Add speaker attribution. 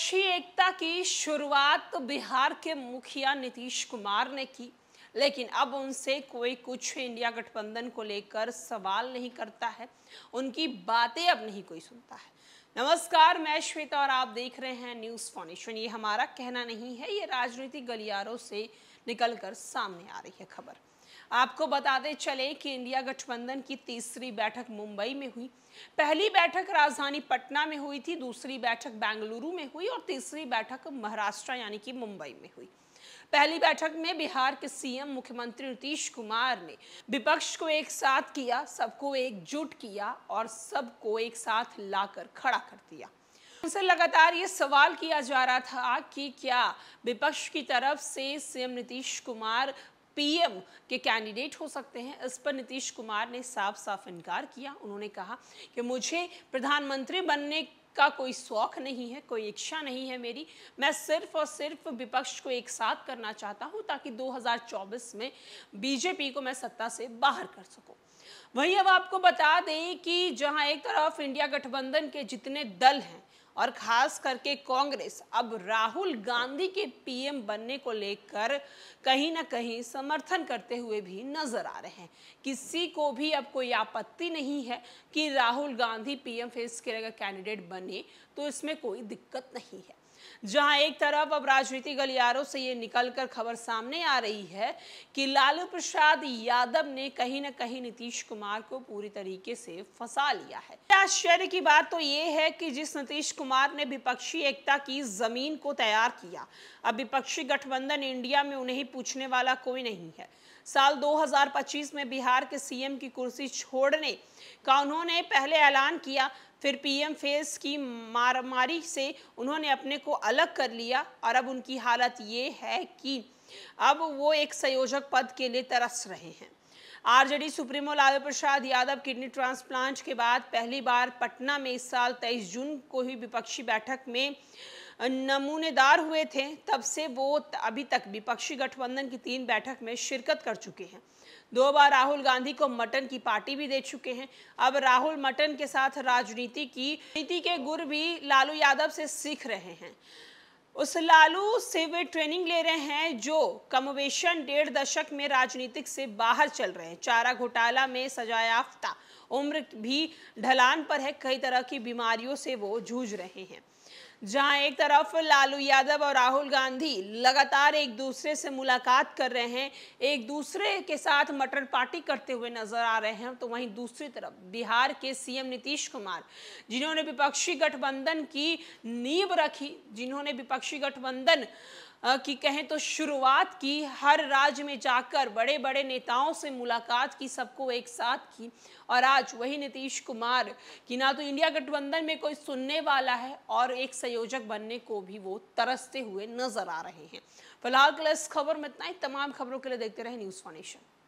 Speaker 1: विपक्षी एकता की शुरुआत तो बिहार के मुखिया नीतीश कुमार ने की लेकिन अब उनसे कोई कुछ इंडिया गठबंधन को लेकर सवाल नहीं करता है उनकी बातें अब नहीं कोई सुनता है नमस्कार मैं श्वेता और आप देख रहे हैं न्यूज फाउंडेशन ये हमारा कहना नहीं है ये राजनीतिक गलियारों से निकलकर सामने आ रही है खबर आपको बताते चले कि इंडिया गठबंधन की तीसरी बैठक मुंबई में हुई पहली बैठक राजधानी पटना में हुई थी दूसरी बैठक बेंगलुरु में हुई और तीसरी बैठक महाराष्ट्र यानी कि मुंबई में हुई पहली बैठक में बिहार के सीएम मुख्यमंत्री नीतीश कुमार ने विपक्ष को एक साथ किया सबको एकजुट किया और सबको एक साथ लाकर खड़ा कर दिया उनसे लगातार ये सवाल किया जा रहा था कि क्या विपक्ष की तरफ से सीएम नीतीश कुमार पीएम के कैंडिडेट हो सकते हैं इस पर नीतीश कुमार ने साफ साफ इनकार किया उन्होंने कहा कि मुझे प्रधानमंत्री बनने का कोई शौक नहीं है कोई इच्छा नहीं है मेरी मैं सिर्फ और सिर्फ विपक्ष को एक साथ करना चाहता हूं ताकि 2024 में बीजेपी को मैं सत्ता से बाहर कर सकूं वहीं अब आपको बता दें कि जहां एक तरफ इंडिया गठबंधन के जितने दल हैं और खास करके कांग्रेस अब राहुल गांधी के पीएम बनने को लेकर कहीं ना कहीं समर्थन करते हुए भी नजर आ रहे हैं किसी को भी अब कोई आपत्ति नहीं है कि राहुल गांधी पीएम फेस के अगर कैंडिडेट बने तो इसमें कोई दिक्कत नहीं है जहां एक तरफ अब राजनीतिक गलियारों से ये निकलकर खबर सामने आ रही है कि लालू प्रसाद यादव ने कहीं ना कहीं नीतीश कुमार को पूरी तरीके से फंसा लिया है आश्चर्य की बात तो ये है कि जिस नीतीश कुमार ने विपक्षी एकता की जमीन को तैयार किया अब विपक्षी गठबंधन इंडिया में उन्हें पूछने वाला कोई नहीं है साल 2025 में बिहार के सीएम की कुर्सी छोड़ने का उन्होंने पहले ऐलान किया फिर पीएम फेस की मारामारी से उन्होंने अपने को अलग कर लिया और अब उनकी हालत ये है कि अब वो एक संयोजक पद के लिए तरस रहे हैं RJD supremo Lalu Prasad Yadav kidney transplant के बाद पहली बार पटना में इस साल 23 जून को ही विपक्षी बैठक में नमूनेदार हुए थे तब से वो अभी तक विपक्षी गठबंधन की तीन बैठक में शिरकत कर चुके हैं दो बार राहुल गांधी को मटन की पार्टी भी दे चुके हैं अब राहुल मटन के साथ राजनीति की नीति के गुर भी लालू यादव से सीख रहे हैं उस लालू से वे ट्रेनिंग ले रहे हैं जो कमोवेशन डेढ़ दशक में राजनीतिक से बाहर चल रहे हैं चारा घोटाला में सजायाफ्ता उम्र भी ढलान पर है कई तरह की बीमारियों से वो जूझ रहे हैं जहां एक तरफ लालू यादव और राहुल गांधी लगातार एक दूसरे से मुलाकात कर रहे हैं एक दूसरे के साथ मटर पार्टी करते हुए नजर आ रहे हैं तो वहीं दूसरी तरफ बिहार के सीएम नीतीश कुमार जिन्होंने विपक्षी गठबंधन की नींव रखी जिन्होंने विपक्षी गठबंधन की कहें तो शुरुआत की हर राज्य में जाकर बड़े बड़े नेताओं से मुलाकात की सबको एक साथ की और आज वही नीतीश कुमार कि ना तो इंडिया गठबंधन में कोई सुनने वाला है और एक संयोजक बनने को भी वो तरसते हुए नजर आ रहे हैं फिलहाल के लिए इस खबर में इतना ही तमाम खबरों के लिए देखते रहे न्यूज़ फाउंडेशन